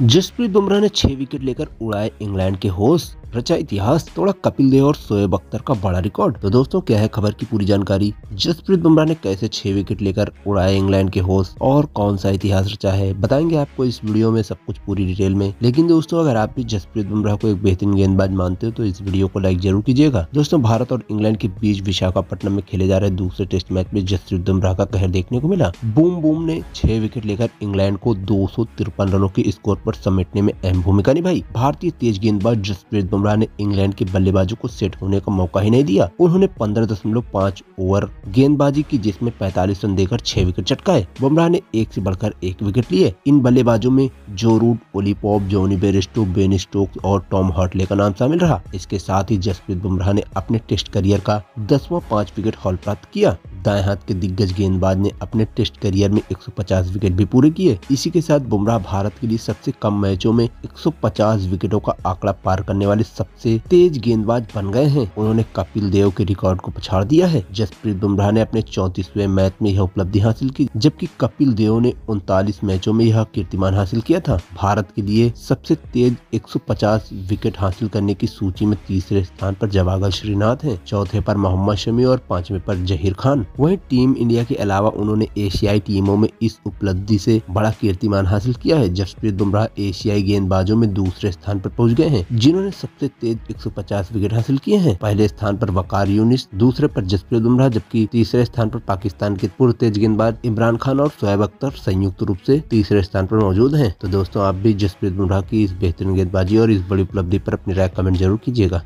जसप्रीत बुमराह ने छह विकेट लेकर उड़ाए इंग्लैंड के होस्ट रचा इतिहास तोड़ा कपिल देव और सोएब अख्तर का बड़ा रिकॉर्ड तो दोस्तों क्या है खबर की पूरी जानकारी जसप्रीत बुमराह ने कैसे छह विकेट लेकर उड़ाए इंग्लैंड के होस्ट और कौन सा इतिहास रचा है बताएंगे आपको इस वीडियो में सब कुछ पूरी डिटेल में लेकिन दोस्तों अगर आप भी जसप्रीत बुमराह को एक बेहतरीन गेंदबाज मानते हो तो इस वीडियो को लाइक जरूर कीजिएगा दोस्तों भारत और इंग्लैंड के बीच विशाखापट्टनम में खेले जा रहे दूसरे टेस्ट मैच में जसप्रीत बुमराह का कहर देखने को मिला बूम बूम ने छह विकेट लेकर इंग्लैंड को दो रनों के स्कोर आरोप समेटने में अहम भूमिका निभाई भारतीय तेज गेंदबाज जसप्रीत बुमराह ने इंग्लैंड के बल्लेबाजों को सेट होने का मौका ही नहीं दिया उन्होंने पंद्रह दशमलव पाँच ओवर गेंदबाजी की जिसमें पैतालीस रन देकर छह विकेट चटकाए बुमराह ने एक से बढ़कर एक विकेट लिए इन बल्लेबाजों में Joe Root Ollie Pope Jonny Bairstow Ben Stokes और टॉम हॉटले का नाम शामिल रहा इसके साथ ही जसप्रीत बुमराह ने अपने टेस्ट करियर का दसवा पांच विकेट हॉल प्राप्त किया दाएं हाथ के दिग्गज गेंदबाज ने अपने टेस्ट करियर में 150 विकेट भी पूरे किए इसी के साथ बुमराह भारत के लिए सबसे कम मैचों में 150 विकेटों का आंकड़ा पार करने वाले सबसे तेज गेंदबाज बन गए हैं उन्होंने कपिल देव के रिकॉर्ड को पछाड़ दिया है जसप्रीत बुमराह ने अपने चौतीसवे मैच में यह उपलब्धि हासिल की जबकि कपिल देव ने उनतालीस मैचों में यह कीर्तिमान हासिल किया था भारत के लिए सबसे तेज एक विकेट हासिल करने की सूची में तीसरे स्थान पर जवागल श्रीनाथ है चौथे पर मोहम्मद शमी और पांचवे पर जहीर खान वहीं टीम इंडिया के अलावा उन्होंने एशियाई टीमों में इस उपलब्धि से बड़ा कीर्तिमान हासिल किया है जसप्रीत बुमराह एशियाई गेंदबाजों में दूसरे स्थान पर पहुंच गए हैं जिन्होंने सबसे तेज 150 विकेट हासिल किए हैं पहले स्थान पर वकार यूनिस दूसरे पर जसप्रीत बुमराह जबकि तीसरे स्थान पर पाकिस्तान के पूर्व तेज गेंदबाज इमरान खान और शोएब अख्तर संयुक्त रूप से तीसरे स्थान पर मौजूद हैं तो दोस्तों आप भी जसप्रीत बुमराह की इस बेहतरीन गेंदबाजी और इस बड़ी उपलब्धि पर अपनी राय कमेंट जरूर कीजिएगा